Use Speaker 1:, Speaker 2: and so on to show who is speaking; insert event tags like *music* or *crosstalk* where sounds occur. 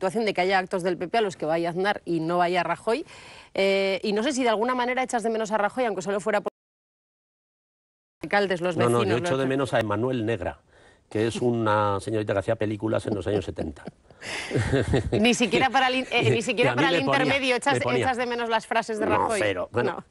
Speaker 1: situación de que haya actos del PP a los que vaya Aznar y no vaya Rajoy. Eh, y no sé si de alguna manera echas de menos a Rajoy, aunque solo fuera por los vecinos... No, no, yo echo de menos
Speaker 2: a Emanuel Negra que es una señorita que hacía películas en los años 70. *laughs* ni
Speaker 3: siquiera para el, eh, ni siquiera para el intermedio echas, echas, de
Speaker 4: menos las frases de Rajoy. No,
Speaker 3: Bueno,